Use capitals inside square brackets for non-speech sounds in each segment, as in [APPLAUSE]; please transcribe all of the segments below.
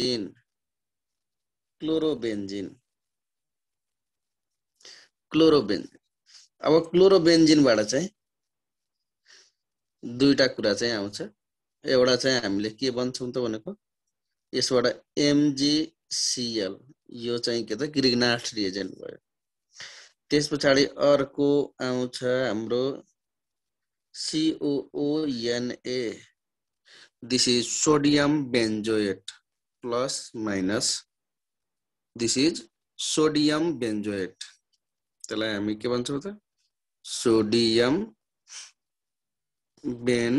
জিন ক্লোরোবেনজিন क्लोरोबेन्जिन अब क्लोरोबेन्जिनबाट चाहिँ दुईवटा कुरा चाहिँ आउँछ एउटा चाहिँ हामीले के भन्छौँ त भनेको यसबाट एमजिसिएल यो चाहिँ के त ग्रिगनाट रिएजेन्ट भयो त्यस पछाडि अर्को आउँछ हाम्रो C O O N A this is sodium benzoate plus minus this is sodium benzoate. त्यसलाई हामी के भन्छौँ त सोडियम बेन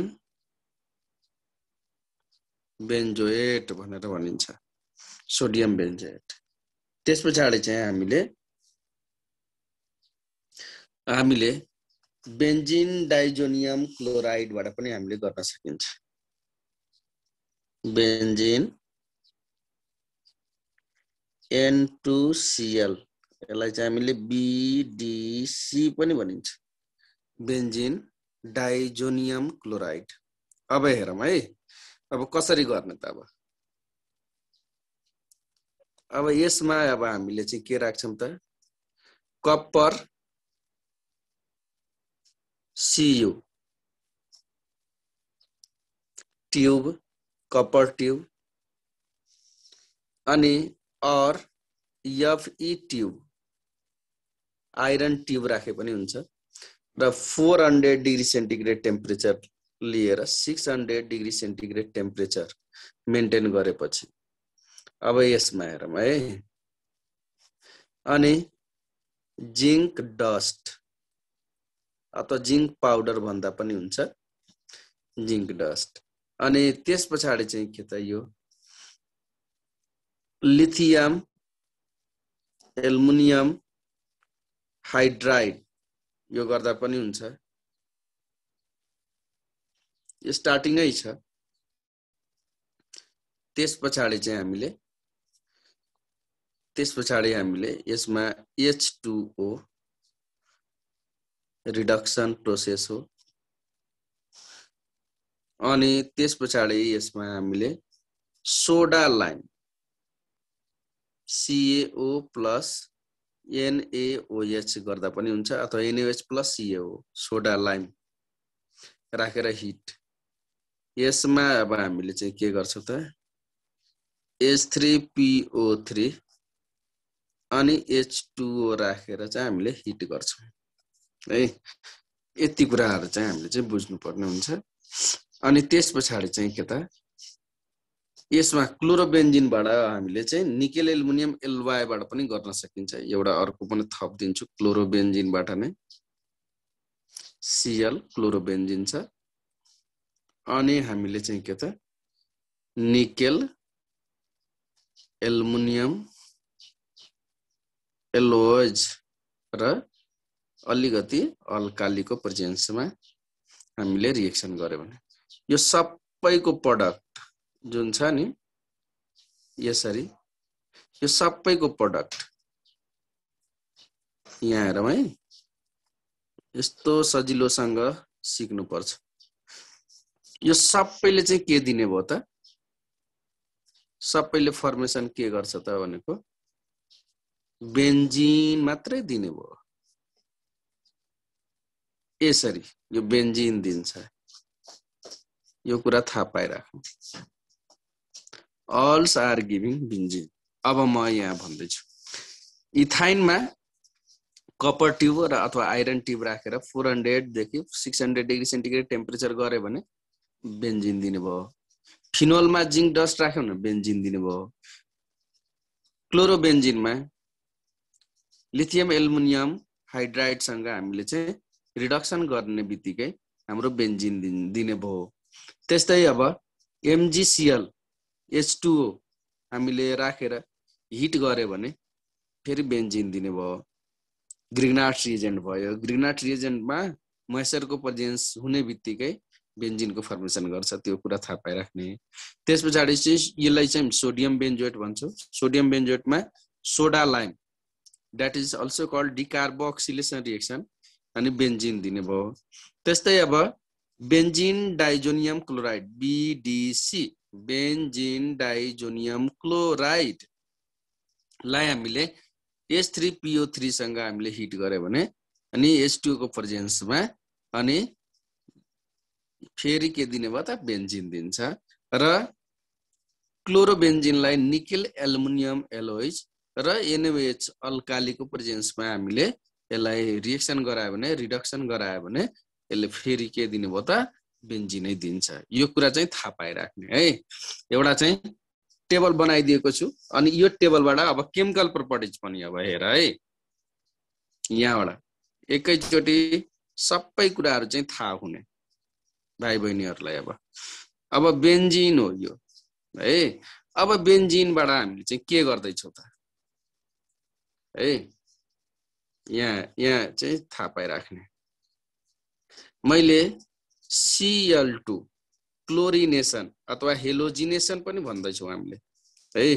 बेन्जोएट भनेर भनिन्छ सोडियम बेन्जोएट त्यस पछाडि चाहिँ हामीले हामीले बेन्जिन डाइजोनियम क्लोराइडबाट पनि हामीले गर्न सकिन्छ बेन्जिन एन टु सिएल यसलाई चाहिँ हामीले बिडिसी पनि भनिन्छ बेन्जिन डाइजोनियम क्लोराइड अब हेरौँ है अब कसरी गर्ने त अब अब यसमा अब हामीले चाहिँ के राख्छौँ त copper C U tube copper tube अनि or F E tube iron tube राखे पनि हुन्छ र four hundred degree centigrade temperature लिएर six hundred degree centigrade temperature maintain गरेपछि अब यसमा हेरौँ है अनि जिङ्क डस्ट अथवा जिङ्क पाउडर भन्दा पनि हुन्छ जिङ्क डस्ट अनि त्यस पछाडि चाहिँ के त यो lithium, aluminium हाइड्राइड यो गर्दा पनि हुन्छ यो स्टार्टिङै छ त्यस पछाडि चाहिँ हामीले त्यस पछाडि हामीले यसमा एच टुओ रिडक्सन प्रोसेस हो अनि त्यस पछाडि यसमा हामीले soda lime. C A O plus N A O H गर्दा पनि हुन्छ अथवा N A O H plus C A O soda lime राखेर हिट यसमा अब हामीले चाहिँ के गर्छौँ त एच थ्री पिओ थ्री अनि एच टुओ राखेर चाहिँ हामीले हिट गर्छौँ है यति कुराहरू चाहिँ हामीले चाहिँ बुझ्नुपर्ने हुन्छ अनि त्यस पछाडि चाहिँ के त यसमा क्लोरोबेन्जिनबाट हामीले चाहिँ निकेल एल्मुनियम एलवाईबाट पनि गर्न सकिन्छ एउटा अर्को पनि थप दिन्छु क्लोरोबेन्जिनबाट नै सिएल क्लोरोबेन्जिन छ अनि हामीले चाहिँ के त निकेल एल्मुनियम एलोज र अलिकति अल्कालीको प्रेजेन्समा हामीले रिएक्सन गऱ्यो भने यो सबैको प्रडक्ट जुन छ नि यसरी यो सबैको प्रडक्ट यहाँ हेरौँ है यस्तो सजिलोसँग सिक्नुपर्छ यो सबैले चाहिँ के दिने भयो त सबैले फर्मेसन के गर्छ त भनेको बेन्जिन मात्रै दिने भयो यसरी यो बेन्जिन दिन्छ यो कुरा थाहा पाइराखौँ अल्स आर गिभिङ बिन्जिन अब म यहाँ भन्दैछु इथाइनमा कपर ट्युब र अथवा आइरन ट्युब राखेर फोर हन्ड्रेडदेखि six hundred degree centigrade temperature गऱ्यो भने बेन्जिन दिनुभयो फिनोलमा जिङ्क डस्ट राख्यो भने बेन्जिन दिनुभयो क्लोरोबेन्जिनमा लिथियम एल्मुनियम हाइड्राइडसँग हामीले चाहिँ रिडक्सन गर्ने बित्तिकै हाम्रो बेन्जिन दिने भयो त्यस्तै अब एमजिसिएल एच टु हामीले राखेर हिट गऱ्यो भने फेरि बेन्जिन दिने भयो ग्रिगनाट रिएजेन्ट भयो ग्रिगनाट रिएजेन्टमा मैसरको प्रेजेन्स हुने बित्तिकै बेन्जिनको फर्मेसन गर्छ त्यो कुरा थाहा पाइराख्ने त्यस पछाडि चाहिँ यसलाई चाहिँ सोडियम बेन्जोएट भन्छौँ सोडियम बेन्जोएटमा soda lime that is also called decarboxylation reaction अनि बेन्जिन दिने भयो त्यस्तै अब benzene diazonium chloride B D C benzene diazonium chloride लाई हामीले एस थ्री पिओ थ्रीसँग हामीले हिट गऱ्यो भने अनि एस टूको प्रेजेन्समा अनि फेरि के दिने भयो त बेन्जिन दिन्छ र क्लोरोबेन्जिनलाई निकेल एल्मुनियम एलोइज र एनएच अल्कालीको प्रेजेन्समा हामीले यसलाई रिएक्सन गरायो भने रिडक्सन गरायो भने यसले फेरि के दिने भयो त बेन्जी नै दिन्छ यो कुरा चाहिँ थाहा पाइराख्ने है एउटा चाहिँ टेबल बनाइदिएको छु अनि यो टेबलबाट अब केमिकल प्रपर्टिज पनि अब हेर है यहाँबाट एकैचोटि सबै कुराहरू चाहिँ थाहा हुने भाइ बहिनीहरूलाई अब अब बेन्जिन हो यो है अब बेन्जिनबाट हामीले चाहिँ के गर्दैछौँ त है यहाँ यहाँ चाहिँ थाहा पाइराख्ने मैले सिएल टू क्लोरिनेसन अथवा हेलोजिनेसन पनि भन्दैछौँ हामीले है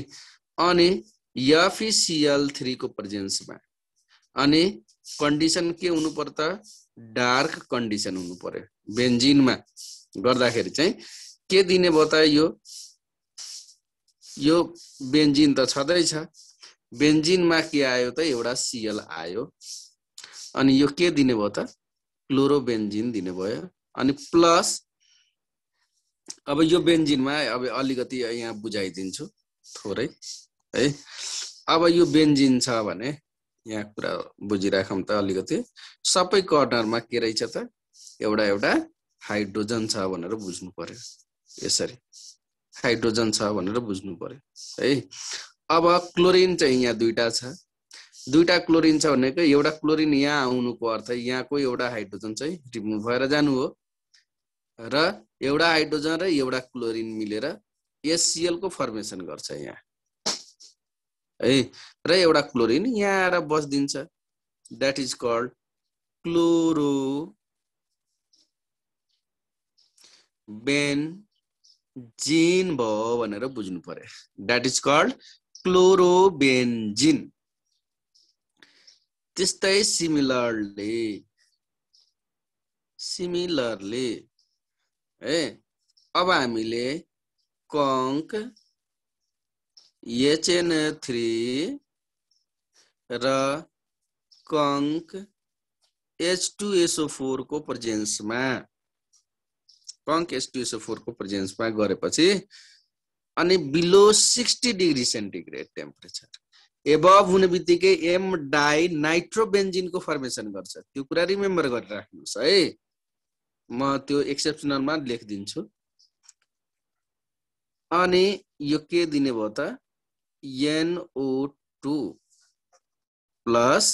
अनि एफिसिएल थ्रीको प्रेजेन्समा अनि कन्डिसन के हुनु पर्यो त डार्क कन्डिसन हुनु पर्यो बेन्जिनमा गर्दाखेरि चाहिँ के दिने भयो त यो यो बेन्जिन त छँदैछ बेन्जिनमा के आयो त एउटा सिएल आयो अनि यो के दिने भयो त क्लोरोबेन्जिन दिने भयो अनि प्लस अब यो बेन्जिनमा अब अलिकति यहाँ बुझाइदिन्छु थोरै है अब यो बेन्जिन छ भने यहाँ कुरा बुझिराखौँ त अलिकति सबै कर्नरमा के रहेछ त एउटा एउटा हाइड्रोजन छ भनेर बुझ्नु पर्यो यसरी हाइड्रोजन छ भनेर बुझ्नु पर्यो है अब क्लोरिन चाहिँ यहाँ दुईवटा छ दुईवटा क्लोरिन छ भनेको एउटा क्लोरिन यहाँ आउनुको अर्थ यहाँको एउटा हाइड्रोजन चाहिँ रिमुभ भएर जानु हो र एउटा हाइड्रोजन र एउटा क्लोरिन मिलेर एससिएलको फर्मेसन गर्छ यहाँ है र एउटा क्लोरिन यहाँ आएर बसिदिन्छ that is called chloro benzene भयो भनेर बुझ्नु पर्यो द्याट इज कल्ड क्लोरोबेन्जिन त्यस्तै सिमिलरली सिमिलरली है अब हामीले कङ्क एचएन थ्री र कङ्क एच टु एसओ फोरको प्रेजेन्समा कङ्क एच टु एसओ फोरको प्रेजेन्समा गरेपछि अनि below sixty degree centigrade temperature एभभ हुने बित्तिकै एम डाई नाइट्रोबेन्जिनको फर्मेसन गर्छ त्यो कुरा रिमेम्बर गरिराख्नुहोस् है म त्यो एक्सेप्सनलमा लेखिदिन्छु अनि यो के दिने भयो त N O two plus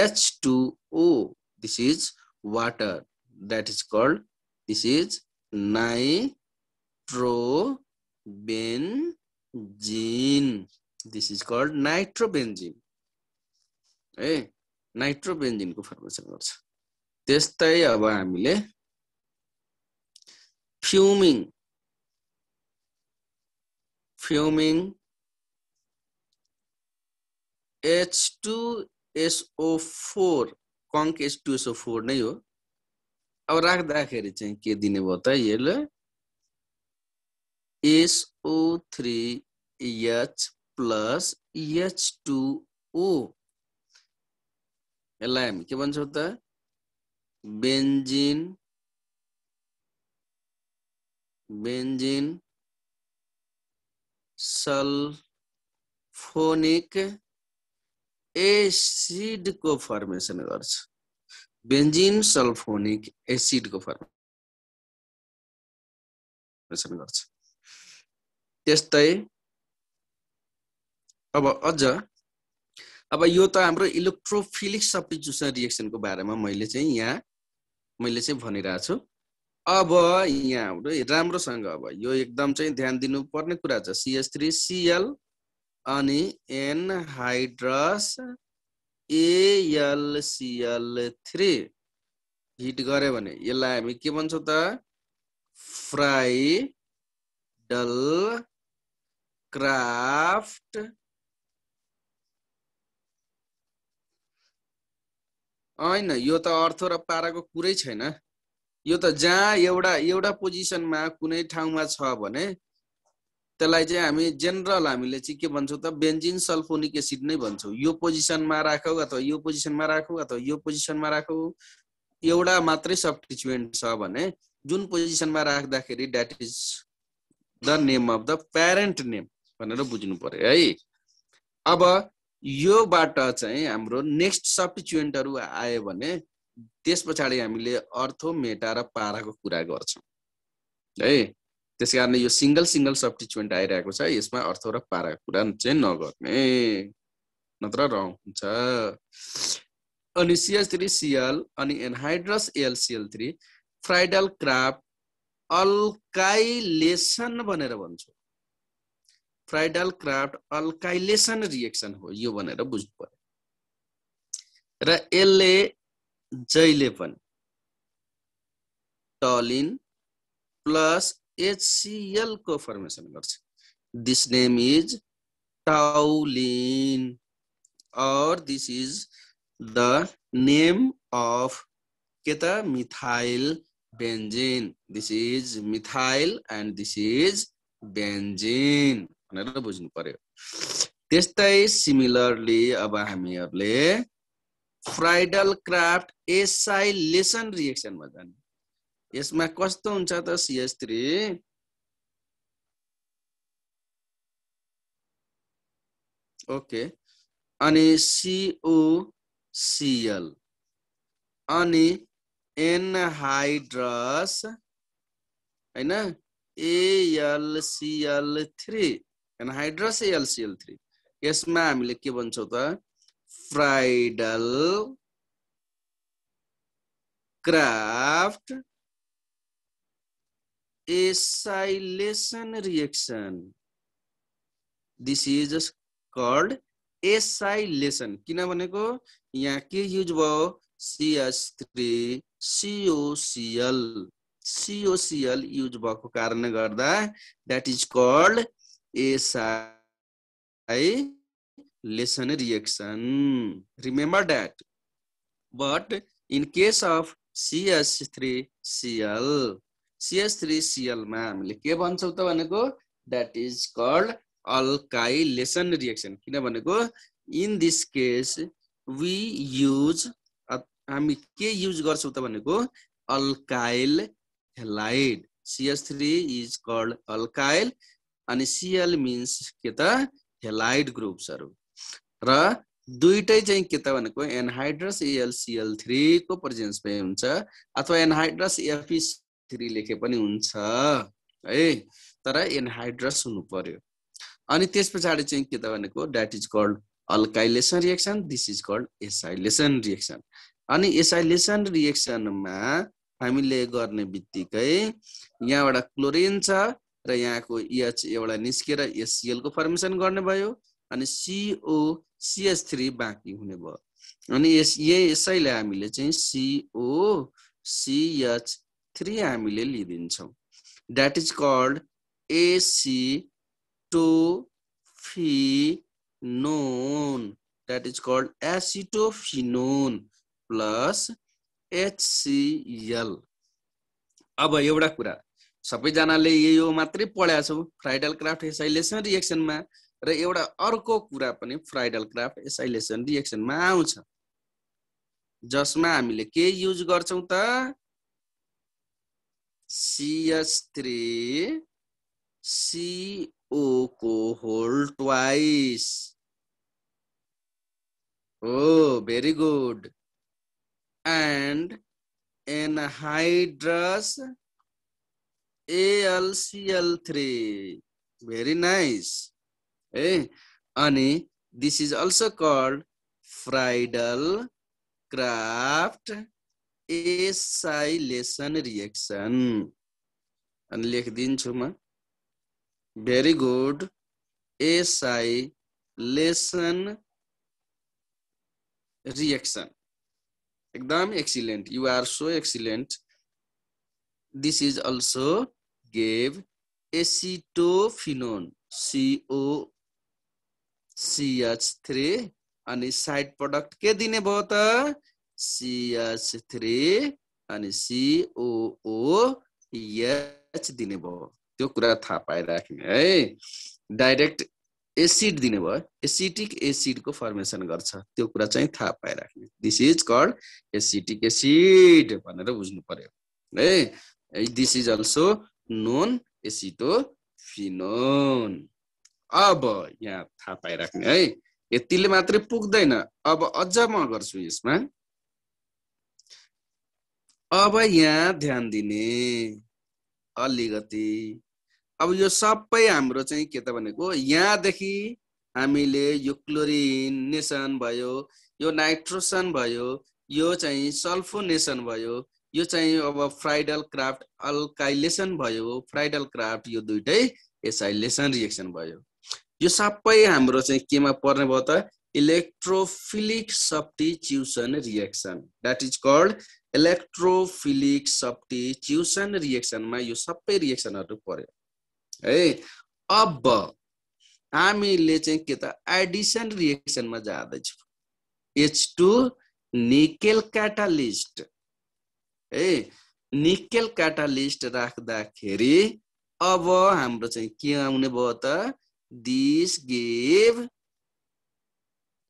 H two O this is water that is called this is nitrobenzene this is called nitrobenzene है नाइट्रोबेन्जिनको फर्मेसन गर्छ त्यस्तै अब हामीले fuming fuming H2SO4 कङ्क H2SO4 नै हो अब राख्दाखेरि चाहिँ के दिने भयो त यसले S O three H plus H two O यसलाई हामी के भन्छौँ त बेन्जिन बेंजीन सल्फोनिक एसिडको फर्मेसन गर्छ बेन्जिन सल्फोनिक एसिडको फर्मेसन गर्छ त्यस्तै अब अझ अब यो त हाम्रो इलेक्ट्रोफिलिक सब्टिट्युसन रिएक्सनको बारेमा मैले चाहिँ यहाँ मैले चाहिँ भनिरहेको छु अब यहाँ राम्रोसँग अब यो एकदम चाहिँ ध्यान दिनुपर्ने कुरा छ सिएस थ्री सिएल अनि anhydrous A L C L three heat गऱ्यो भने यसलाई हामी के भन्छौँ त फ्राई डल क्राफ्ट होइन यो त अर्थ र पाराको कुरै छैन यो त जहाँ एउटा एउटा पोजिसनमा कुनै ठाउँमा छ भने त्यसलाई चाहिँ हामी जेनरल हामीले चाहिँ के भन्छौँ त बेन्जिन सल्फोनिक एसिड नै भन्छौँ यो पोजिसनमा राखौँ अथवा यो पोजिसनमा राखौँ अथवा यो पोजिसनमा राखौँ एउटा मात्रै सब्टिचुएन्ट छ भने जुन पोजिसनमा राख्दाखेरि that is the name of the parent name भनेर बुझ्नु पर्यो है अब योबाट चाहिँ हाम्रो नेक्स्ट सब्टिचुएन्टहरू आयो भने त्यस पछाडि हामीले अर्थो मेटा र पाराको कुरा गर्छौँ है त्यस कारण यो सिङ्गल सिङ्गल सब्टिच्युन्ट आइरहेको छ यसमा अर्थो र पाराको कुरा चाहिँ नगर्ने नत्र रङ हुन्छ अनि सिएल थ्री सिएल अनि anhydrous A L C L three Friedel Crafts alkylation भनेर भन्छु फ्राइडल क्राफ्ट अल्काइलेसन रिएक्सन हो यो भनेर बुझ्नु पर्यो र यसले जहिले पनि टलिन प्लस एचसिएलको फर्मेसन गर्छ दिस नेम इज टाउलिन और this is the name of के त methyl benzene this is methyl and this is benzene भनेर बुझ्नु पर्यो त्यस्तै सिमिलरली अब हामीहरूले फ्राइडल क्राफ्ट एसाइलेसन रिएक्सनमा जाने यसमा कस्तो हुन्छ त सिएस थ्री ओके अनि सिओसिएल अनि एनहाइड्रस होइन A L C L three anhydrous A L C L three यसमा हामीले के भन्छौँ त bridal craft acylation reaction. This is just called acylation. किन भनेको यहाँ के युज भयो सिएच3 सिओसिएल सिओसिएल युज भएको कारणले गर्दा that is called S I lesson reaction. Remember that. But in case of CH3Cl, CH3Cl मा हामीले के भन्छौँ त भनेको that is called alkylation reaction किन भनेको in this case we use हामी के युज गर्छौँ त भनेको alkyl halide C H three is called alkyl अनि सिएल मिन्स के त हेलाइड ग्रुप्सहरू र दुइटै चाहिँ के त भनेको एनहाइड्रस एएलसिएल थ्रीको प्रेजेन्स पनि हुन्छ अथवा एनहाइड्रस एफी थ्री लेखे पनि हुन्छ है तर एनहाइड्रस हुनु पर्यो अनि त्यस पछाडि चाहिँ के त भनेको that is called alkylation reaction this is called acylation reaction अनि एसाइलेसन रिएक्सनमा हामीले गर्ने बित्तिकै यहाँबाट क्लोरिन छ र यहाँको इएच e एउटा निस्केर एसिएलको फर्मेसन गर्ने भयो अनि सिओ सिएच थ्री बाँकी हुने भयो अनि यस यही यसैले हामीले चाहिँ सिओ सिएच थ्री हामीले लिइदिन्छौँ that is called acetophenone that is called acetophenone plus H C L अब एउटा कुरा सबैजनाले यही यो मात्रै पढाएको छौँ फ्राइडल क्राफ्ट हेसाइलेसन रिएक्सनमा र एउटा अर्को कुरा पनि फ्राइडल क्राफ्ट एसाइलेसन रिएक्सनमा आउँछ जसमा हामीले के युज गर्छौँ त सिएस थ्री सिओको होल ट्वाइस हो very good and anhydrous A L C L three very nice है अनि this is also called Friedel Crafts acylation reaction अनि लेखिदिन्छु म भेरी गुड एसाइलेसन रिएक्सन एकदम excellent you are so excellent this is also gave acetophenone C O C H three अनि side product के दिने भयो त सिएच थ्री अनि एच दिने भयो त्यो कुरा थाहा पाइराख्ने है डाइरेक्ट एसिड दिने भयो एसिटिक एसिडको फर्मेसन गर्छ त्यो कुरा चाहिँ थाहा पाइराख्ने this is called acetic acid भनेर बुझ्नु पर्यो है this is also known acetophenone अब यहाँ थाहा पाइराख्ने है यतिले मात्रै पुग्दैन अब अझ म गर्छु यसमा अब यहाँ ध्यान दिने अलिकति अब यो सबै हाम्रो चाहिँ के त भनेको यहाँदेखि हामीले यो क्लोरिनेसन भयो यो नाइट्रोसन भयो यो चाहिँ सल्फोनेसन भयो यो चाहिँ अब फ्राइडल क्राफ्ट अल्काइलेसन भयो फ्राइडल क्राफ्ट यो दुइटै एसाइलेसन रिएक्सन भयो यो सबै हाम्रो चाहिँ केमा पर्ने भयो त electrophilic substitution reaction that is called electrophilic substitution रिएक्सनमा यो सबै रिएक्सनहरू पर्यो है अब हामीले चाहिँ के त एडिसन रिएक्सनमा जाँदैछौँ एच टू निकेल क्याटालिस्ट है निकेल क्याटालिस्ट राख्दाखेरि अब हाम्रो चाहिँ के आउने भयो त दिस गिभ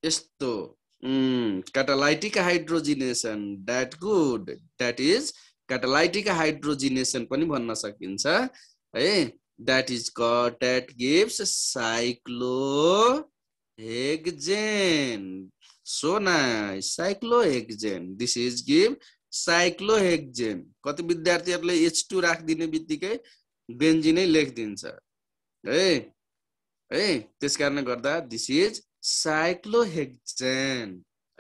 यस्तो catalytic hydrogenation that good that is catalytic hydrogenation पनि भन्न सकिन्छ है that is cut that gives cyclo hexane. Cyclohexane this is give cyclohexane कति विद्यार्थीहरूले एच टू राखिदिने बित्तिकै बेन्जिनै लेखिदिन्छ है है त्यस कारणले गर्दा दिस इज साइक्लोहेक्जेन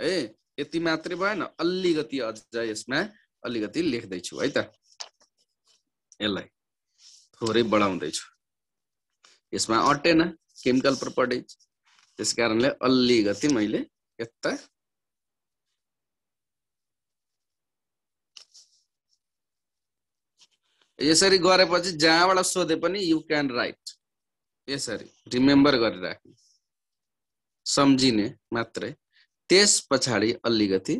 है यति मात्रै भएन अलिकति अझ यसमा अलिकति लेख्दैछु है त यसलाई थोरै बढाउँदैछु यसमा अटेन केमिकल प्रपर्टिज त्यस कारणले अलिकति मैले यता यसरी गरेपछि जहाँबाट सोधे पनि यु क्यान राइट यसरी रिमेम्बर गरेर राख्ने सम्झिने मात्रै त्यस पछाडि अलिकति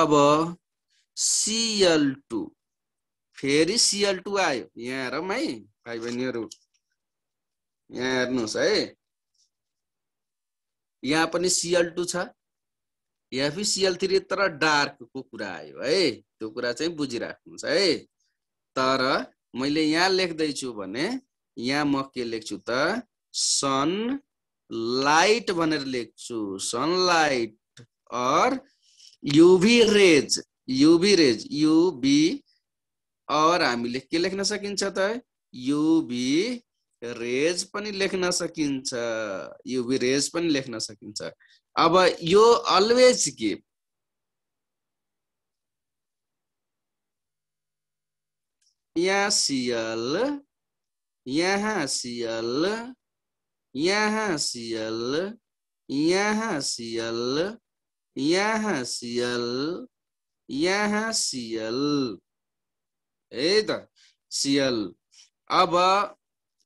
अब सिएल टू फेरि सिएल टू आयो यहाँ हेर है भाइ बहिनीहरू यहाँ हेर्नुहोस् है यहाँ पनि सिएल टू छ यहाँ थ्री तर डार्कको कुरा आयो है त्यो कुरा चाहिँ बुझिराख्नुहोस् है तर मैले यहाँ लेख्दैछु भने यहाँ म के लेख्छु त सन लाइट भनेर लेख्छु sunlight or U V rays U V rays U V or हामीले के लेख्न सकिन्छ त युबी रेज पनि लेख्न सकिन्छ युबी रेज पनि लेख्न सकिन्छ अब यो अलवेज गिभ यहाँ सियल यहाँ सियल यहाँ सियल यहाँ सियल यहाँ सियल यहाँ सियल है त सियल अब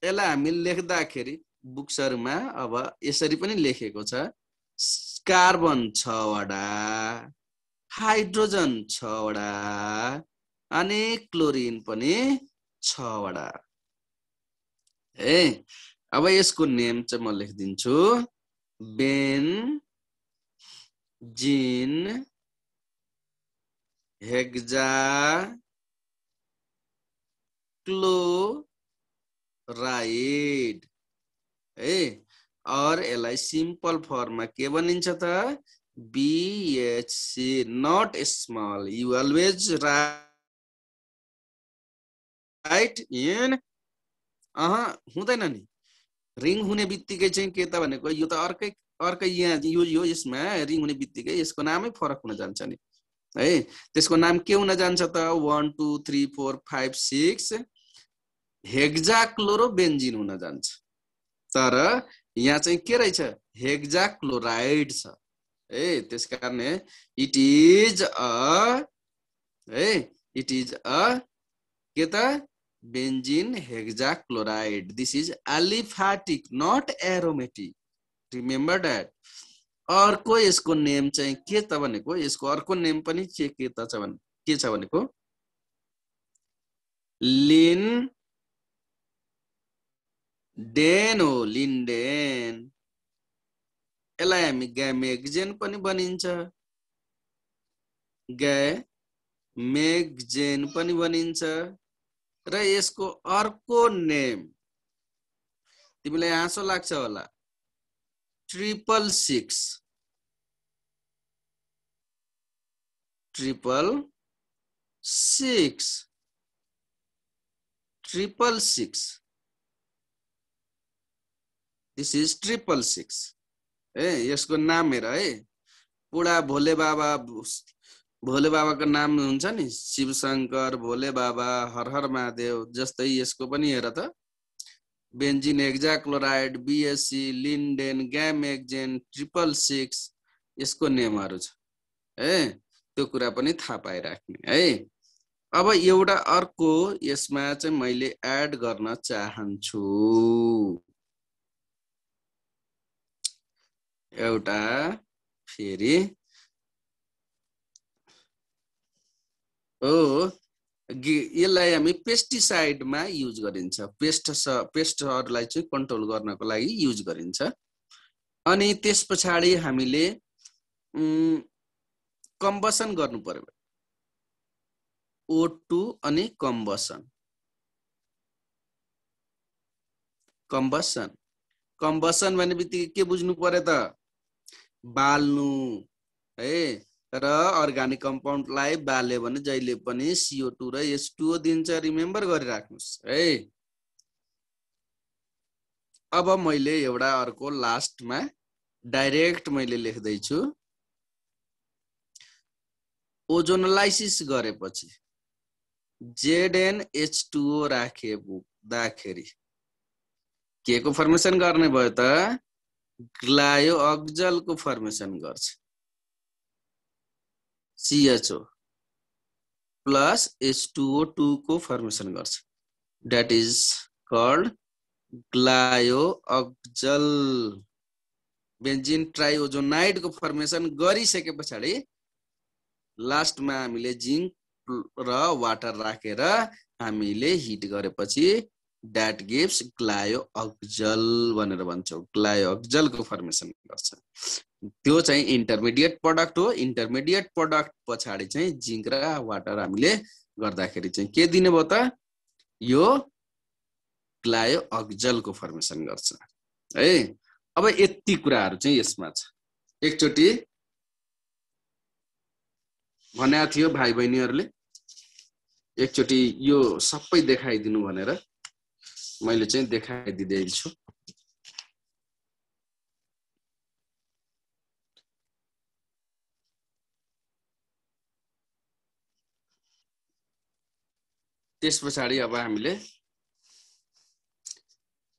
यसलाई हामी लेख्दाखेरि बुक्सहरूमा अब यसरी पनि लेखेको छ कार्बन छवटा हाइड्रोजन छवटा अनि क्लोरिन पनि छवटा है अब यसको नेम चाहिँ म लेखिदिन्छु बेन जिन हेक्जा क्लोराइड है अर यसलाई सिम्पल फर्ममा के भनिन्छ त B H C not small you always write in uh हुँदैन नि रिङ हुने बित्तिकै चाहिँ के त भनेको यो त अर्कै अर्कै यहाँ यो यो यसमा रिङ हुने बित्तिकै यसको नामै फरक हुन जान्छ नि है त्यसको नाम के हुन जान्छ त one two three four five six hexachloro benzene हुन जान्छ तर यहाँ चाहिँ के रहेछ हेक्जा क्लोराइड छ ए त्यस कारण इट इज अ है इट इज अ के त benzene hexachloride this is aliphatic not aromatic remember that अर्को यसको नेम चाहिँ के त भनेको यसको अर्को नेम पनि के के त छ भने के छ भनेको लिन डेन लिन्डेन यसलाई हामी मेगजेन पनि बनिन्छ मेगजेन पनि भनिन्छ र यसको अर्को नेम तिमीलाई आँसो लाग्छ होला triple six triple six triple six this is triple six है यसको नाम हेर है eh? पुरा भोले बाबा भोले बाबाको नाम हुन्छ नि शिवशङ्कर भोले बाबा हर हर महादेव जस्तै यसको पनि हेर त benzene hexachloride B S C lindane gammexane triple six यसको नेमहरू छ है eh, त्यो कुरा पनि थाहा पाइराख्ने है अब एउटा अर्को यसमा चाहिँ मैले एड गर्न चाहन्छु एउटा फेरि हो यसलाई हामी पेस्टिसाइडमा युज गरिन्छ पेस्ट स पेस्टहरूलाई चाहिँ कन्ट्रोल गर्नको लागि युज गरिन्छ अनि त्यस पछाडि हामीले कम्बसन गर्नु पर्यो ओ टु अनि कम्बसन कम्बसन कम्बसन भन्ने बित्तिकै के बुझ्नु पर्यो त बाल्नु है र अर्ग्यानिक कम्पाउन्डलाई बाल्यो भने जहिले पनि सिओ टू र एस टुओ दिन्छ रिमेम्बर गरिराख्नुहोस् है अब मैले एउटा अर्को लास्टमा डाइरेक्ट मैले लेख्दैछु ओजोनलाइसिस गरेपछि जेडएन एच टुओ राखे के को फर्मेसन गर्ने भयो त ग्लायो अक्जलको फर्मेसन गर्छ सिएचओ प्लस एच टुओ टूको फर्मेसन गर्छ that is called glyoxal benzene ट्राइओजोनाइडको फर्मेसन गरिसके पछाडि लास्टमा हामीले जिङ्क र वाटर राखेर हामीले हिट गरेपछि द्याट गिभ्स ग्लायो अक्जल भनेर भन्छौँ ग्लायो अक्जलको फर्मेसन गर्छ त्यो चाहिँ इन्टरमिडिएट प्रडक्ट हो इन्टरमिडिएट प्रडक्ट पछाडि चाहिँ जिङ्क र वाटर हामीले गर्दाखेरि चाहिँ के दिने भयो त यो ग्लायो अक्जलको फर्मेसन गर्छ है अब यति कुराहरू चाहिँ यसमा छ एकचोटि भनेको थियो भाइ बहिनीहरूले एकचोटि यो सबै देखाइदिनु भनेर मैले चाहिँ देखाइदिँदैछु त्यस पछाडि अब हामीले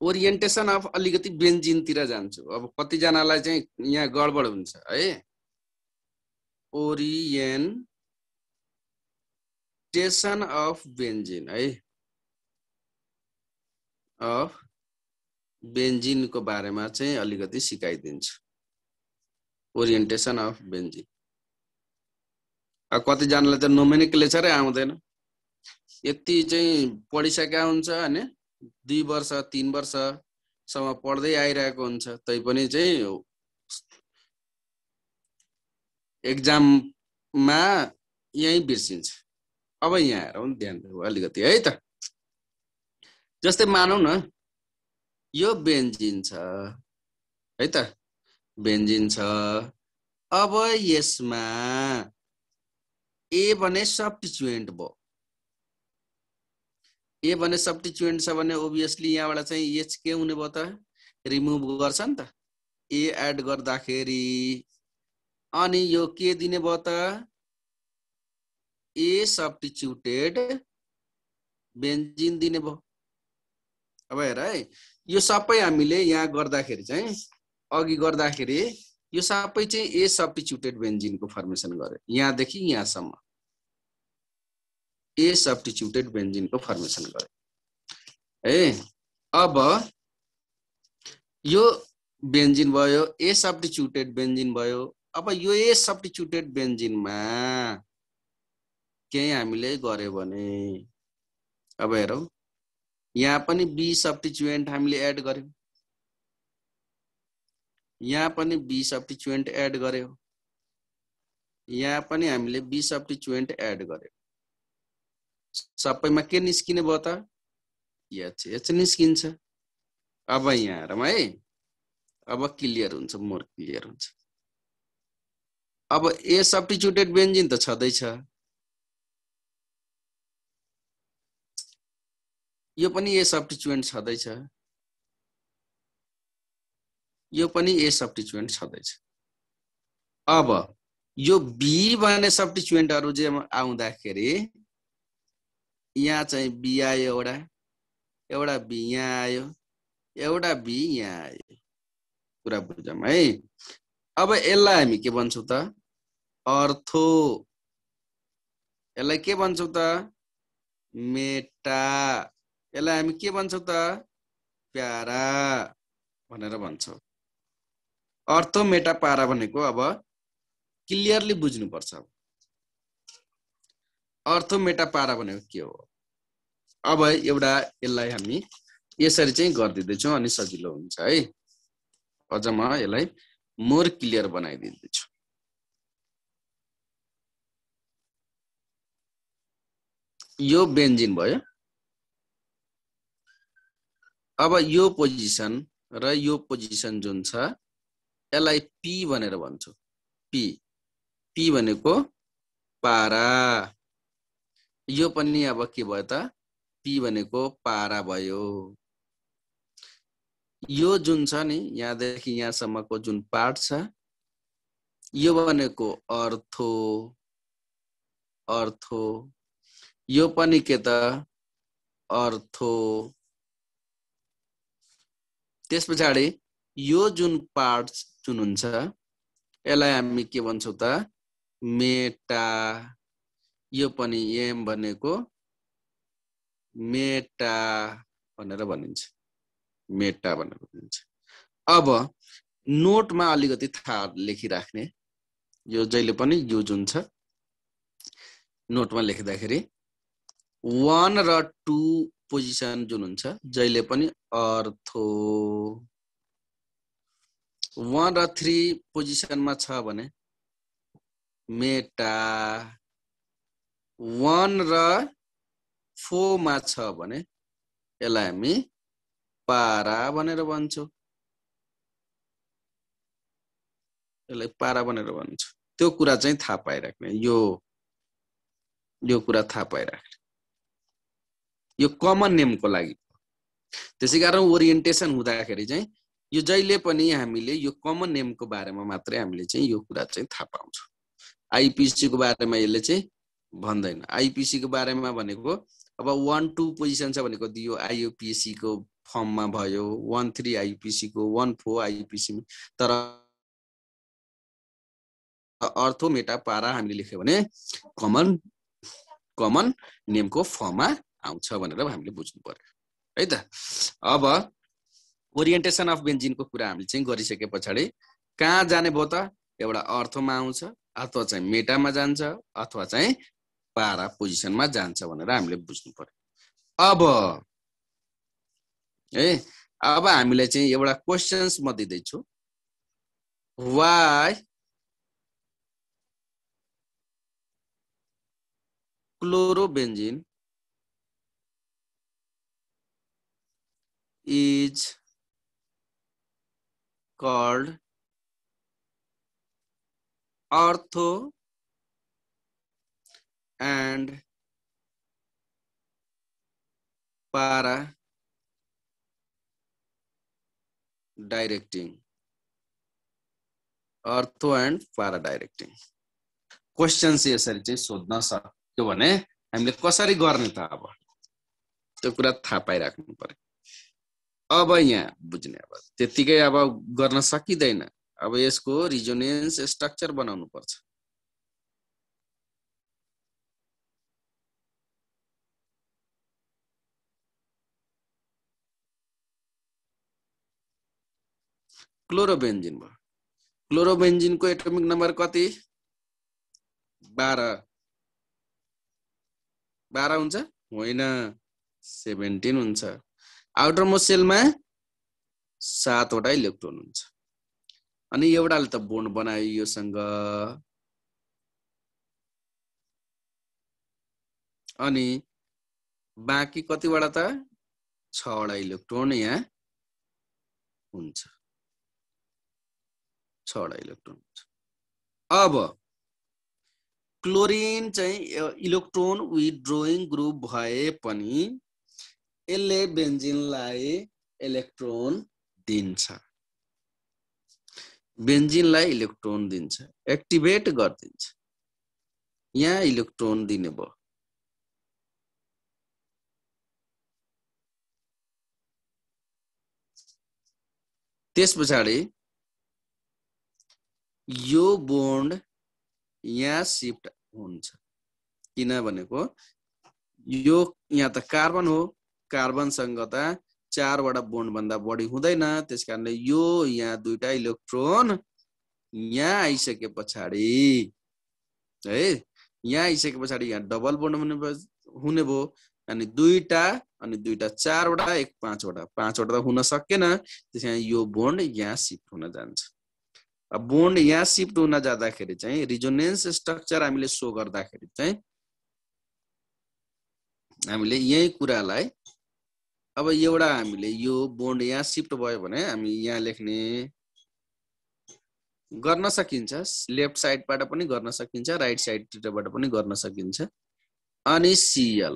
ओरिएन्टेसन अफ अलिकति बेन्जिनतिर जान्छु अब कतिजनालाई चाहिँ यहाँ गडबड हुन्छ है ओरिएन्टेसन अफ बेन्जिन है अफ बेन्जिनको बारेमा चाहिँ अलिकति सिकाइदिन्छु ओरिएन्टेसन अफ बेन्जिन अब कतिजनालाई त नोमेनिक्लेचरै आउँदैन यति चाहिँ पढिसकेका हुन्छ होइन दुई वर्ष तिन वर्षसम्म पढ्दै आइरहेको हुन्छ तैपनि चाहिँ एक्जाममा यहीँ बिर्सिन्छ अब यहाँ आएर पनि ध्यान दिऊ अलिकति है त जस्तै मानौ न यो बेन्जिन छ है त बेन्जिन छ अब यसमा ए भने सब्टिचुएन्ट भयो ए भने सब्टिचुएन्ट छ भने ओभियसली यहाँबाट चाहिँ एच के हुने भयो त रिमुभ गर्छ नि त ए एड गर्दाखेरि अनि यो के दिने भयो त ए सब्टिच्युटेड बेन्जिन दिने भयो अब हेर है यो सबै हामीले यहाँ गर्दाखेरि चाहिँ अघि गर्दाखेरि यो सबै चाहिँ ए सब्टिच्युटेड बेन्जिनको फर्मेसन गर्यो यहाँदेखि यहाँसम्म ए सब्टिच्युटेड बेन्जिनको फर्मेसन गर्यो है अब यो बेन्जिन भयो ए सब्टिच्युटेड बेन्जिन भयो अब यो ए सब्टिच्युटेड बेन्जिनमा केही हामीले गर्यो भने अब हेरौँ यहाँ पनि बी सब्टिचुएन्ट हामीले एड गर्यौँ यहाँ पनि बी सब्टिचुएन्ट एड गर्यो यहाँ पनि हामीले बी सब्टिचुएन्ट एड गर्यो सबैमा के निस्किने भयो त एच यच निस्किन्छ अब यहाँ हेरौँ है अब क्लियर हुन्छ मोर क्लियर हुन्छ अब ए सब्टिच्युटेड बेन्जिन त छँदैछ यो पनि ए सब्टिचुएन्ट छँदैछ यो पनि ए सब्टिच्युएन्ट छँदैछ अब यो बी भन्ने सब्टिचुएन्टहरू जे आउँदाखेरि यहाँ चाहिँ बी आयो एउटा एउटा बी यहाँ आयो एउटा बी यहाँ आयो कुरा बुझौँ है अब यसलाई हामी के भन्छौँ त अर्थो यसलाई के भन्छौँ त मेटा यसलाई हामी के भन्छौँ त प्यारा भनेर भन्छौँ अर्थ मेटा पारा भनेको अब क्लियरली बुझ्नुपर्छ अर्थ मेटा पारा भनेको के हो अब एउटा यसलाई हामी यसरी चाहिँ गरिदिँदैछौँ अनि सजिलो हुन्छ है अझ म यसलाई मोर क्लियर बनाइदिँदैछु यो बेन्जिन भयो अब यो पोजिसन र यो पोजिसन जुन छ यसलाई पी भनेर भन्छु पी पी भनेको पारा यो पनि अब के भयो त पी भनेको पारा भयो यो जुन छ नि यहाँदेखि यहाँसम्मको जुन पार्ट छ यो भनेको अर्थो अर्थो यो पनि के त अर्थो त्यस पछाडि यो जुन पार्ट जुन हुन्छ यसलाई हामी के भन्छौँ त मेटा यो पनि एम भनेको मेटा भनेर भनिन्छ मेटा भनेर भनिन्छ अब नोटमा अलिकति थाहा लेखिराख्ने यो जहिले पनि युज हुन्छ नोटमा लेख्दाखेरि वान र टू पोजिसन जुन हुन्छ जहिले पनि अर्थो वान र थ्री पोजिसनमा छ भने मेटा वान र फोरमा छ भने यसलाई हामी पारा भनेर भन्छौँ यसलाई पारा भनेर भन्छौँ त्यो कुरा चाहिँ थाहा पाइराख्ने यो यो कुरा थाहा पाइराख्ने यो कमन नेमको लागि त्यसै कारण ओरिएन्टेसन हुँदाखेरि चाहिँ यो जहिले पनि हामीले यो कमन नेमको बारेमा मात्रै हामीले चाहिँ यो कुरा चाहिँ थाहा पाउँछौँ आइपिसीको बारेमा यसले चाहिँ भन्दैन आइपिसीको बारेमा भनेको अब वान टू पोजिसन छ भनेको यो आइपिएससीको फर्ममा भयो वान थ्री आइपिसीको वान फोर आइपिसी तर अर्थोमेटा पारा हामीले लेख्यो भने कमन कमन नेमको फर्ममा आउँछ भनेर हामीले बुझ्नु पर्यो है त अब ओरिएन्टेसन अफ बेन्जिनको कुरा हामीले चाहिँ गरिसके पछाडि कहाँ जाने भयो त एउटा अर्थमा आउँछ अथवा चाहिँ मेटामा जान्छ अथवा चाहिँ पारा पोजिसनमा जान्छ भनेर हामीले बुझ्नु पर्यो अब है अब हामीले चाहिँ एउटा क्वेसन्स म दिँदैछु why chlorobenzene is called ortho and para directing ortho and para directing questions यसरी चाहिँ सोध्न सक्यो भने हामीले कसरी गर्ने त अब त्यो कुरा थाहा पाइराख्नु पर्यो अब यहाँ बुझ्ने अब त्यत्तिकै अब गर्न सकिँदैन अब यसको रिजोनेन्स स्ट्रक्चर बनाउनु पर्छ क्लोरोबेन्जिन भयो क्लोरोबेन्जिनको एटोमिक नम्बर कति बाह्र बाह्र हुन्छ होइन सेभेन्टिन हुन्छ आउटर मोस्ट सेलमा सातवटा इलेक्ट्रोन हुन्छ अनि एउटाले त बोन्ड बनायो योसँग अनि बाँकी कतिवटा त छवटा इलेक्ट्रोन यहाँ हुन्छ छवटा इलेक्ट्रोन हुन्छ अब क्लोरिन चाहिँ इलेक्ट्रोन विथ ड्रोइङ ग्रुप भए पनि यसले बेन्जिनलाई इलेक्ट्रोन दिन्छ बेन्जिनलाई इलेक्ट्रोन दिन्छ एक्टिभेट गरिदिन्छ यहाँ इलेक्ट्रोन दिने भयो त्यस पछाडि यो बोन्ड यहाँ सिफ्ट हुन्छ किन भनेको यो यहाँ त कार्बन हो कार्बन सङ्गता चारवटा बोन्ड भन्दा बढी हुँदैन त्यस कारणले यो यहाँ दुईटा इलेक्ट्रोन यहाँ आइसके पछाडि है यहाँ आइसके पछाडि यहाँ डबल बोन्ड हुने हुने भयो अनि दुईटा अनि दुईटा चारवटा एक पाँचवटा पाँचवटा त हुन सकेन त्यस कारण यो बोन्ड यहाँ सिफ्ट हुन जान्छ अब बोन्ड यहाँ सिफ्ट हुन जाँदाखेरि चाहिँ रिजोनेन्स स्ट्रक्चर हामीले सो गर्दाखेरि चाहिँ हामीले यही कुरालाई अब एउटा हामीले यो बोन्ड यहाँ सिफ्ट भयो भने हामी यहाँ लेख्ने गर्न सकिन्छ लेफ्ट साइडबाट पनि गर्न सकिन्छ राइट साइडतिरबाट पनि गर्न सकिन्छ अनि सिएल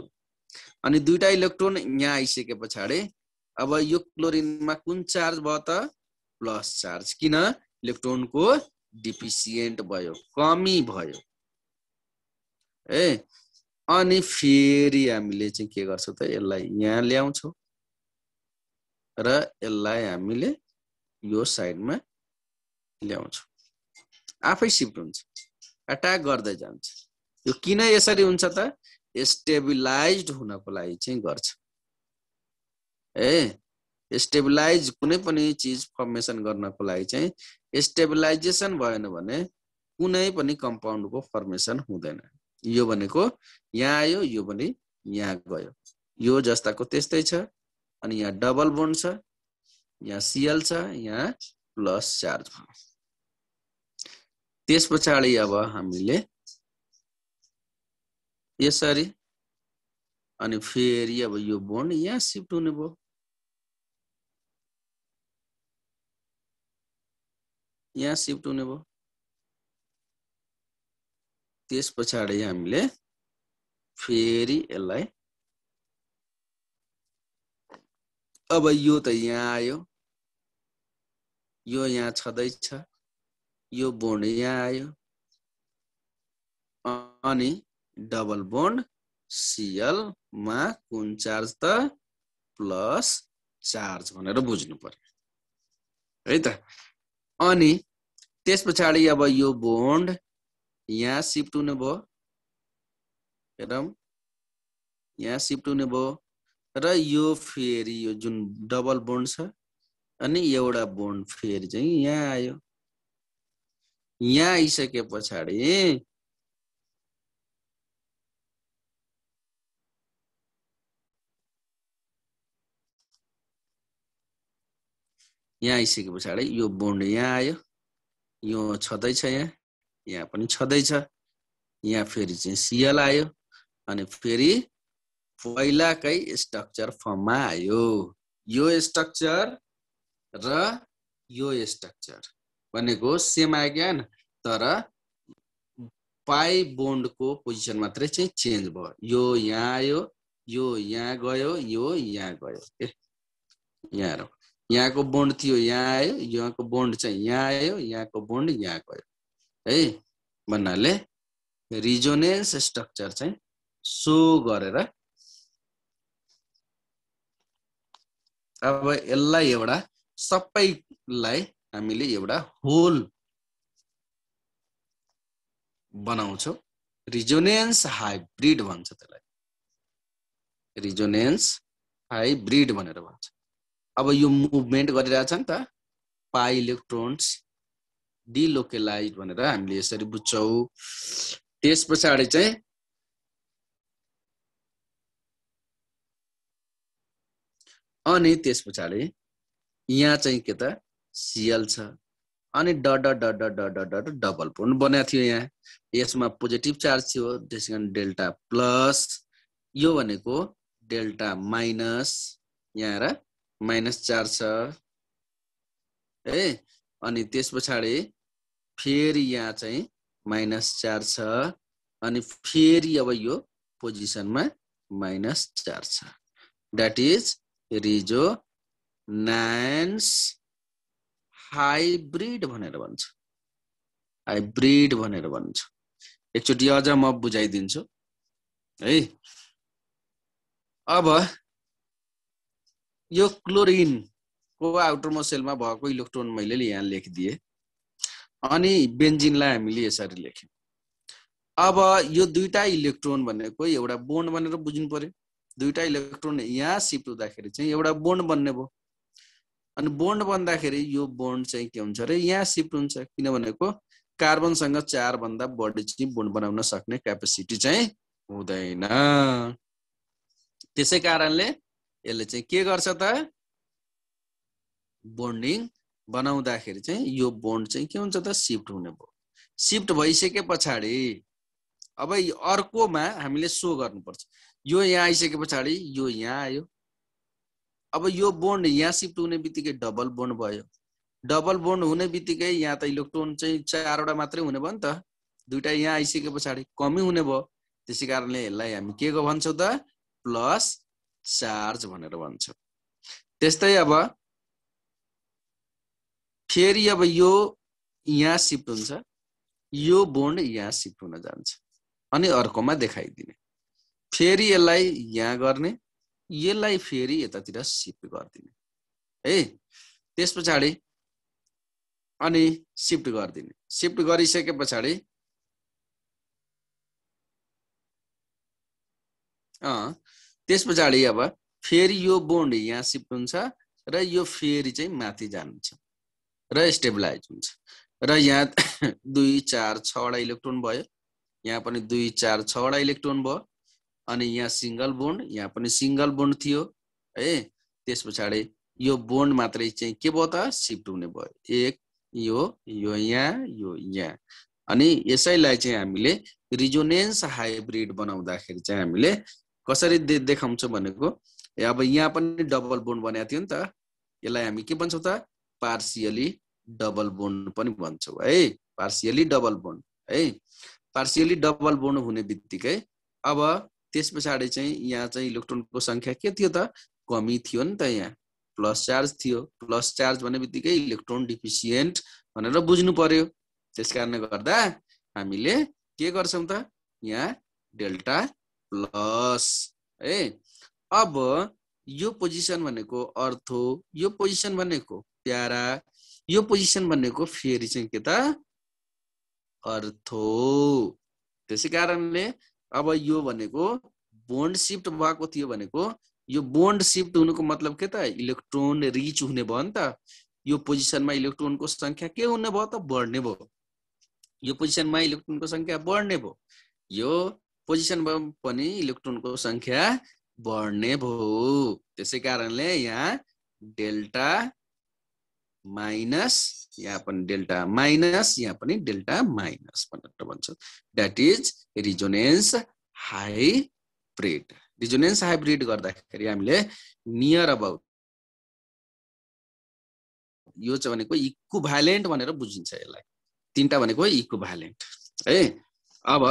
अनि दुईवटा इलेक्ट्रोन यहाँ आइसके पछाडि अब यो क्लोरिनमा कुन चार्ज भयो त प्लस चार्ज किन इलेक्ट्रोनको डिफिसियन्ट भयो कमी भयो ए अनि फेरि हामीले चाहिँ के गर्छौँ त यसलाई यहाँ ल्याउँछौँ र यसलाई हामीले यो साइडमा ल्याउँछौँ आफै सिफ्ट हुन्छ एट्याक गर्दै जान्छ यो किन यसरी हुन्छ त स्टेबिलाइज हुनको लागि चाहिँ गर्छ ए स्टेबिलाइज कुनै पनि चिज फर्मेसन गर्नको लागि चाहिँ स्टेबिलाइजेसन भएन भने कुनै पनि कम्पाउन्डको फर्मेसन हुँदैन यो भनेको यहाँ आयो यो पनि यहाँ गयो यो जस्ताको त्यस्तै छ अनि यहाँ डबल बोन्ड छ यहाँ सिएल छ यहाँ प्लस चार्ज भयो त्यस पछाडि अब हामीले यसरी अनि फेरि अब यो बोन्ड यहाँ सिफ्ट हुने भयो यहाँ सिफ्ट हुने भयो त्यस पछाडि हामीले फेरि यसलाई अब यो त यहाँ आयो यो यहाँ छँदैछ यो बोन्ड यहाँ आयो अनि डबल बोन्ड सिएलमा कुन चार्ज त प्लस चार्ज भनेर बुझ्नु पर्यो है त अनि त्यस पछाडि अब यो बोन्ड यहाँ सिफ्ट हुने भयो हेरौँ यहाँ सिफ्ट हुने भयो र यो फेरि यो जुन डबल बोन्ड छ अनि एउटा बोन्ड फेरि चाहिँ यहाँ आयो यहाँ आइसके पछाडि यहाँ आइसके पछाडि यो बोन्ड यहाँ आयो यो छँदैछ यहाँ यहाँ पनि छँदैछ यहाँ फेरि चाहिँ सिएल आयो अनि फेरि पहिलाकै स्ट्रक्चर फर्ममा आयो यो स्ट्रक्चर र यो स्ट्रक्चर भनेको सेम आयो क्या तर पाइ बोन्डको पोजिसन मात्रै चाहिँ चेन्ज भयो यो यहाँ आयो यो यहाँ गयो यो यहाँ गयो ए यहाँ यहाँको बोन्ड थियो यहाँ आयो यहाँको बोन्ड चाहिँ यहाँ आयो यहाँको बोन्ड यहाँ गयो है भन्नाले रिजोनेन्स स्ट्रक्चर चाहिँ सो गरेर अब यसलाई एउटा सबैलाई हामीले एउटा होल बनाउँछौँ रिजोनेन्स हाइब्रिड भन्छ त्यसलाई रिजोनेन्स हाइब्रिड भनेर भन्छ अब यो मुभमेन्ट गरिरहेछ नि त पाइ इलेक्ट्रोन्स डिलोकेलाइज भनेर हामीले यसरी बुझ्छौँ त्यस पछाडि चाहिँ अनि त्यस पछाडि यहाँ चाहिँ के त सिएल छ अनि ड ड ड ड ड ड ड डबल पोन्ड बनाएको थियो यहाँ यसमा पोजिटिभ चार्ज थियो त्यस कारण डेल्टा प्लस यो भनेको डेल्टा माइनस यहाँ र माइनस चार छ है अनि त्यस पछाडि फेरि यहाँ चाहिँ माइनस चार छ अनि फेरि अब यो पोजिसनमा माइनस चार छ द्याट इज रिजोनान्स हाइब्रिड भनेर भन्छ हाइब्रिड भनेर भन्छ एकचोटि अझ म बुझाइदिन्छु है अब यो क्लोरिन को आउटरमो सेलमा भएको इलेक्ट्रोन मैले यहाँ लेखिदिएँ अनि बेन्जिनलाई हामीले यसरी लेख्यौँ अब यो दुईटा इलेक्ट्रोन भनेको एउटा बोन्ड भनेर बुझ्नु पर्यो दुईवटा इलेक्ट्रोन यहाँ सिफ्ट हुँदाखेरि चाहिँ एउटा बोन्ड बन्ने भयो अनि बोन्ड बन्दाखेरि यो बोन्ड चाहिँ के हुन्छ अरे यहाँ सिफ्ट हुन्छ किनभनेको कार्बनसँग चारभन्दा बढी चाहिँ बोन्ड बनाउन सक्ने क्यापेसिटी चाहिँ हुँदैन त्यसै कारणले यसले चाहिँ के गर्छ त बोन्डिङ बनाउँदाखेरि चाहिँ यो बोन्ड चाहिँ के हुन्छ त सिफ्ट हुने भयो सिफ्ट भइसके पछाडि अब अर्कोमा हामीले सो गर्नुपर्छ यो यहाँ आइसके पछाडि यो यहाँ आयो अब यो बोन्ड यहाँ सिफ्ट हुने बित्तिकै डबल बोन्ड भयो डबल बोन्ड हुने बित्तिकै यहाँ त इलेक्ट्रोन चाहिँ चारवटा मात्रै हुने भयो नि त दुइटा यहाँ आइसके पछाडि कमी हुने भयो त्यसै कारणले यसलाई हामी के को भन्छौँ त प्लस चार्ज भनेर भन्छौँ त्यस्तै अब फेरि अब यो यहाँ सिफ्ट हुन्छ यो बोन्ड यहाँ सिफ्ट हुन जान्छ अनि अर्कोमा देखाइदिने फेरि यसलाई यहाँ गर्ने यसलाई फेरि यतातिर सिफ्ट गरिदिने है त्यस पछाडि अनि सिफ्ट गरिदिने सिफ्ट गरिसके पछाडि त्यस पछाडि अब फेरि यो बोन्ड यहाँ सिफ्ट हुन्छ र यो फेरि चाहिँ माथि जान्छ र स्टेबलाइज हुन्छ र यहाँ [COUGHS] दुई चार छवटा इलेक्ट्रोन भयो यहाँ पनि दुई चार छवटा इलेक्ट्रोन भयो अनि यहाँ सिङ्गल बोन्ड यहाँ पनि सिङ्गल बोन्ड थियो है त्यस पछाडि यो बोन्ड मात्रै चाहिँ के भयो त सिफ्ट हुने भयो एक यो यो यहाँ यो यहाँ अनि यसैलाई चाहिँ हामीले रिजोनेन्स हाइब्रिड बनाउँदाखेरि चाहिँ हामीले कसरी दे देखाउँछौँ भनेको अब यहाँ पनि डबल बोन्ड बनाएको थियो नि त यसलाई हामी के भन्छौँ त पार्सियली डबल बोन्ड पनि भन्छौँ है पार्सियली डबल बोन्ड है पार्सियली डबल बोन्ड हुने बित्तिकै अब त्यस पछाडि चाहिँ यहाँ चाहिँ इलेक्ट्रोनको सङ्ख्या के थियो त कमी थियो नि त यहाँ प्लस चार्ज थियो प्लस चार्ज भन्ने बित्तिकै इलेक्ट्रोन डिफिसियन्ट भनेर बुझ्नु पर्यो त्यस कारणले गर्दा हामीले के गर्छौँ त यहाँ डेल्टा प्लस है अब यो पोजिसन भनेको अर्थो यो पोजिसन भनेको प्यारा यो पोजिसन भनेको फेरि चाहिँ के त अर्थो त्यसै कारणले अब यो भनेको बोन्ड सिफ्ट भएको थियो भनेको यो बोन्ड सिफ्ट हुनुको मतलब के त इलेक्ट्रोन रिच हुने भयो नि त यो पोजिसनमा इलेक्ट्रोनको सङ्ख्या के हुने भयो त बढ्ने भयो यो पोजिसनमा इलेक्ट्रोनको सङ्ख्या बढ्ने भयो यो पोजिसनमा पनि इलेक्ट्रोनको सङ्ख्या बढ्ने भयो त्यसै कारणले यहाँ डेल्टा माइनस यहाँ पनि डेल्टा माइनस यहाँ पनि डेल्टा माइनस भनेर भन्छ that is resonance hybrid resonance hybrid गर्दाखेरि हामीले नियर अबाउट यो चाहिँ भनेको इक्व भ्यालेन्ट भनेर बुझिन्छ यसलाई तिनवटा भनेको भ्यालेन्ट है अब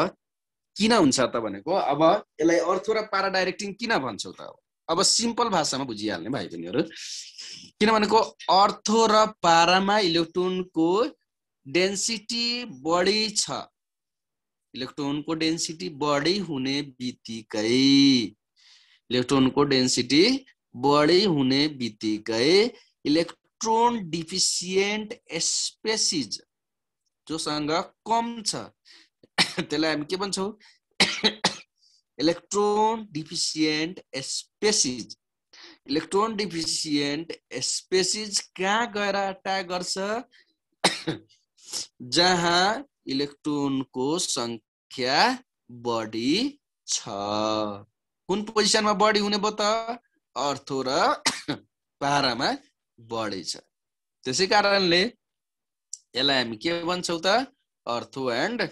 किन हुन्छ त भनेको अब यसलाई अर्थो र प्याराडाइरेक्टिङ किन भन्छौ त अब अब सिम्पल भाषामा बुझिहाल्ने भाइ बहिनीहरू किनभनेको अर्थो र पारामा इलेक्ट्रोनको डेन्सिटी बढी छ इलेक्ट्रोनको डेन्सिटी बढी हुने बित्तिकै इलेक्ट्रोनको डेन्सिटी बढी हुने बित्तिकै इलेक्ट्रोन डिफिसियन्ट स्पेसिज जोसँग कम छ [COUGHS] त्यसलाई हामी के भन्छौँ electron deficient species electron deficient species कहाँ गएर अट्याक गर्छ [COUGHS] जहाँ इलेक्ट्रोनको सङ्ख्या बढी छ कुन पोजिसनमा बढी हुने भयो त अर्थो र [COUGHS] पारामा बढी छ त्यसै कारणले यसलाई हामी के भन्छौँ त अर्थो एन्ड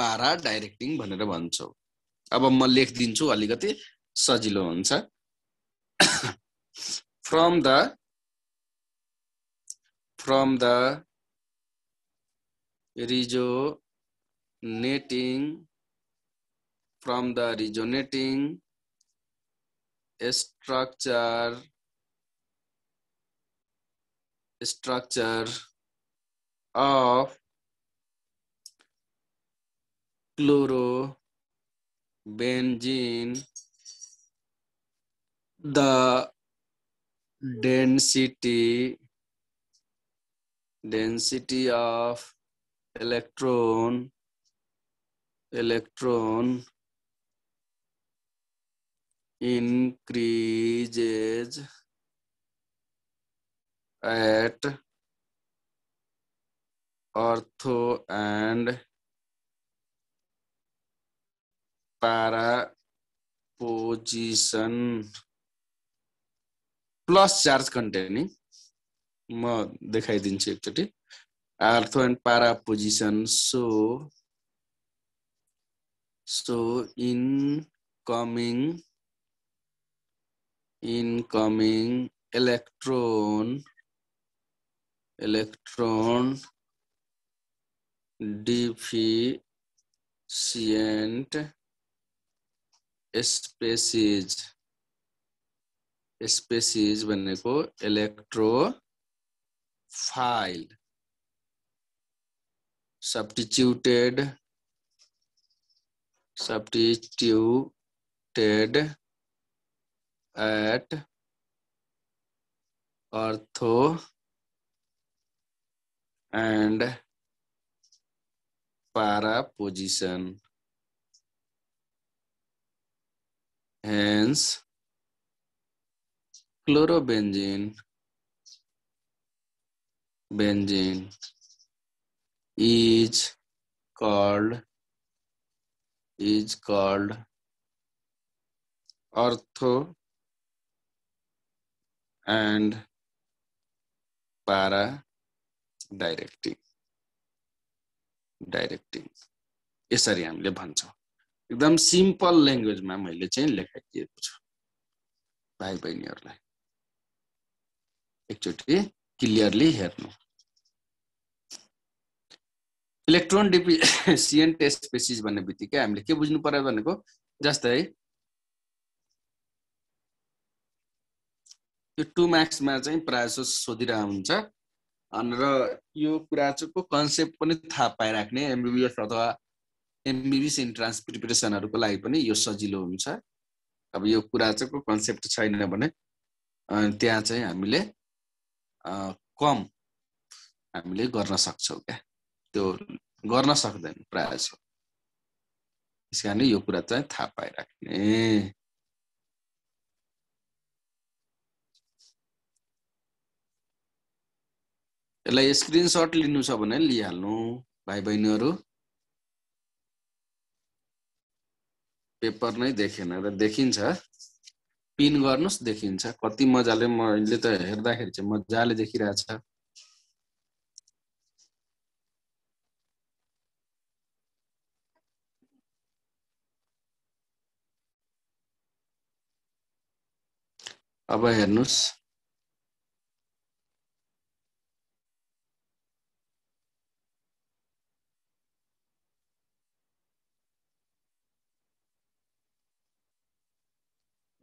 पारा डाइरेक्टिङ भनेर भन्छौँ अब म लेखिदिन्छु अलिकति सजिलो हुन्छ from the from the resonating from the resonating structure structure of chloro benzene the density density of electron electron increases at ortho and para position plus charge containing म देखाइदिन्छु एकचोटि ortho and para position so so in coming incoming electron electron deficient species species बनने को फाइल substituted substituted at ortho and para position Hence, chlorobenzene, benzene is called is called ortho and para directing directing यसरी हामीले भन्छौँ एकदम simple ल्याङ्ग्वेजमा मैले चाहिँ लेखाइदिएको छु भाइ बहिनीहरूलाई एकचोटि क्लियरली हेर्नु इलेक्ट्रोन [LAUGHS] टेस्ट स्पेसिस भन्ने बित्तिकै हामीले के बुझ्नु पर्यो भनेको जस्तै यो टु मार्क्समा चाहिँ प्रायः जस्तो सोधिरहेको हुन्छ र यो कुरा चाहिँ को कन्सेप्ट पनि थाहा पाइराख्ने एमबिबिएस अथवा एमबिबिस इन्ट्रान्स प्रिपेरेसनहरूको लागि पनि यो सजिलो हुन्छ अब यो कुरा चाहिँ कन्सेप्ट छैन भने त्यहाँ चाहिँ हामीले कम हामीले गर्न सक्छौँ क्या त्यो गर्न सक्दैन प्रायः जसो त्यस कारणले यो कुरा चाहिँ थाहा पाइराख्ने यसलाई स्क्रिनसट लिनु छ भने लिइहाल्नु भाइ बहिनीहरू पेपर नै देखेन र देखिन्छ पिन गर्नुहोस् देखिन्छ कति मजाले मैले त हेर्दाखेरि चाहिँ मजाले देखिरहेछ अब हेर्नुहोस्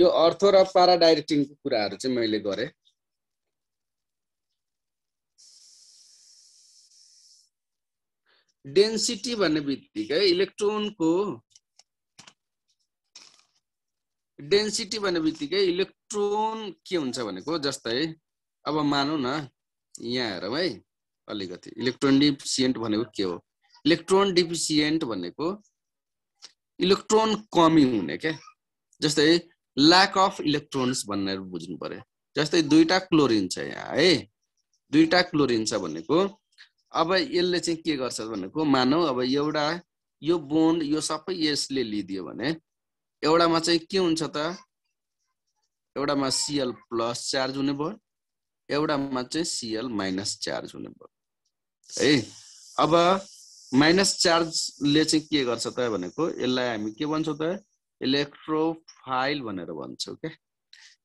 यो अर्थ र पारा डाइरेक्टिङको कुराहरू चाहिँ मैले गरेँ डेन्सिटी भन्ने बित्तिकै इलेक्ट्रोनको डेन्सिटी भन्ने बित्तिकै इलेक्ट्रोन के हुन्छ भनेको जस्तै अब मानौ न यहाँ हेरौँ है अलिकति इलेक्ट्रोन डिफिसियन्ट भनेको के हो इलेक्ट्रोन डिफिसियन्ट भनेको इलेक्ट्रोन कमी हुने क्या जस्तै ल्याक अफ इलेक्ट्रोन्स भनेर बुझ्नु पर्यो जस्तै दुईवटा क्लोरिन छ यहाँ है दुईवटा क्लोरिन छ भनेको अब यसले चाहिँ के गर्छ भनेको मानौ अब एउटा यो बोन्ड यो सबै यसले लिइदियो भने एउटामा चाहिँ के हुन्छ त एउटामा सिएल प्लस चार्ज हुने भयो एउटामा चाहिँ सिएल माइनस चार्ज हुने भयो है अब माइनस चार्जले चाहिँ के गर्छ त भनेको यसलाई हामी के भन्छौँ त इलेक्ट्रोफाइल भनेर भन्छ क्या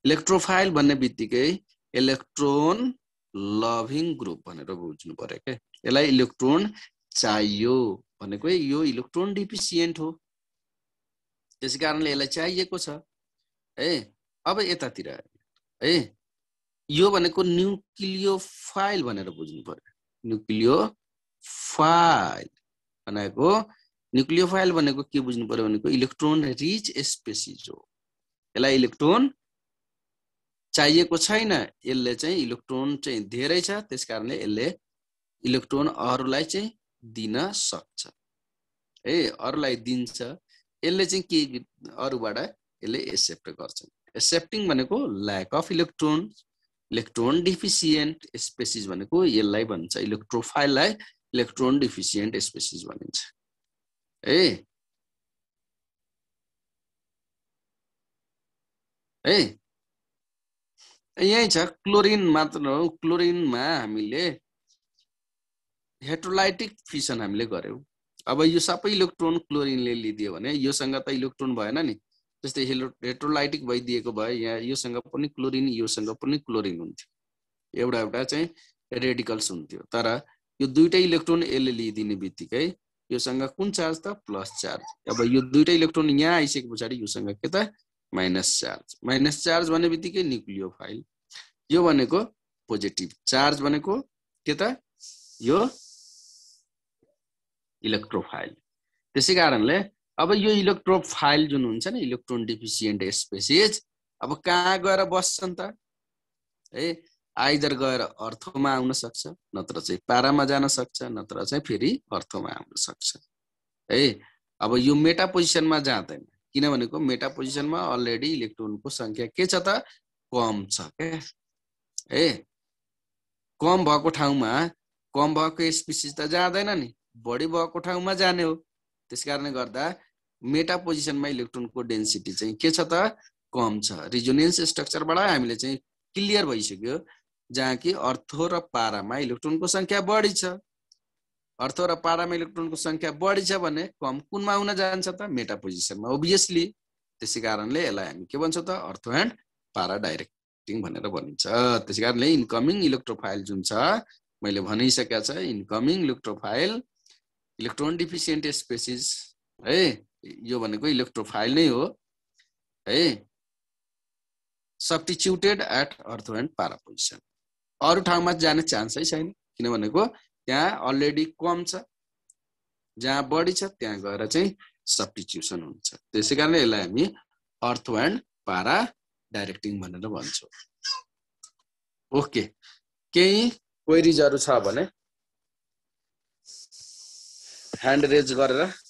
इलेक्ट्रोफाइल भन्ने बित्तिकै इलेक्ट्रोन लभिङ ग्रुप भनेर बुझ्नु पऱ्यो क्या यसलाई इलेक्ट्रोन चाहियो भनेको यो इलेक्ट्रोन डिफिसियन्ट हो त्यसै कारणले यसलाई चाहिएको छ है अब यतातिर है यो भनेको न्युक्लियो फाइल भनेर बुझ्नु पर्यो न्युक्लियो फाइल भनेको न्युक्लियोफाइल भनेको के बुझ्नु पर्यो भनेको इलेक्ट्रोन रिच स्पेसिज हो यसलाई इलेक्ट्रोन चाहिएको छैन यसले चाहिँ इलेक्ट्रोन चाहिँ धेरै छ त्यस कारणले यसले इलेक्ट्रोन अरूलाई चाहिँ दिन सक्छ है अरूलाई दिन्छ यसले चाहिँ के अरूबाट यसले एक्सेप्ट गर्छ एक्सेप्टिङ भनेको lack of electron electron deficient species भनेको यसलाई भन्छ इलेक्ट्रोफाइललाई इलेक्ट्रोन डिफिसियन्ट स्पेसिज भनिन्छ Eh. है यही छ क्लोरिन मात्र हो क्लोरिनमा हामीले हेट्रोलाइटिक फिसन हामीले गऱ्यौँ अब यो सबै इलेक्ट्रोन क्लोरिनले लिइदियो भने योसँग त इलेक्ट्रोन भएन नि जस्तै हेट्रोलाइटिक भइदिएको भए यहाँ योसँग पनि क्लोरिन योसँग पनि क्लोरिन हुन्थ्यो एउटा एउटा चाहिँ रेडिकल्स हुन्थ्यो तर यो दुइटै इलेक्ट्रोन यसले लिइदिने बित्तिकै योसँग कुन चार्ज त प्लस चार्ज अब यो दुइटा इलेक्ट्रोन यहाँ आइसके पछाडि योसँग के त माइनस चार्ज माइनस चार्ज भन्ने बित्तिकै न्युक्लियो फाइल यो भनेको पोजिटिभ चार्ज भनेको के त यो इलेक्ट्रोफाइल त्यसै कारणले अब यो इलेक्ट्रोफाइल जुन हुन्छ नि इलेक्ट्रोन डिफिसियन्ट स्पेसिज अब कहाँ गएर बस्छन् त है आइदर गएर अर्थमा आउन सक्छ नत्र चाहिँ पारामा जान सक्छ नत्र चाहिँ फेरि अर्थमा आउन सक्छ है अब यो मेटा पोजिसनमा जाँदैन किनभनेको मेटा पोजिसनमा अलरेडी इलेक्ट्रोनको सङ्ख्या के छ त कम छ क्या है कम भएको ठाउँमा कम भएको स्पिसिस त जाँदैन नि बढी भएको ठाउँमा जाने हो त्यस कारणले गर्दा मेटा पोजिसनमा इलेक्ट्रोनको डेन्सिटी चाहिँ के छ त कम छ रिजोनेन्स स्ट्रक्चरबाट हामीले चाहिँ क्लियर भइसक्यो जहाँ कि अर्थो र पारामा इलेक्ट्रोनको सङ्ख्या बढी छ अर्थो र पारामा इलेक्ट्रोनको सङ्ख्या बढी छ भने कम कुनमा हुन जान्छ त मेटा पोजिसनमा ओभियसली त्यसै कारणले यसलाई हामी के भन्छौँ त अर्थो एन्ड पारा डाइरेक्टिङ भनेर भनिन्छ त्यसै कारणले इन्कमिङ इलेक्ट्रोफाइल जुन छ मैले भनिसकेका छ incoming electrophile electron deficient species है यो भनेको इलेक्ट्रोफाइल नै हो है substituted at ortho and para position अरू ठाउँमा जाने चान्सै छैन किनभनेको त्यहाँ अलरेडी कम छ जहाँ बढी छ त्यहाँ गएर चाहिँ सब्टिट्युसन हुन्छ त्यसै कारणले यसलाई हामी अर्थ एन्ड पारा डाइरेक्टिङ भनेर भन्छौँ ओके केही क्वेरिजहरू छ भने ह्यान्ड रेज गरेर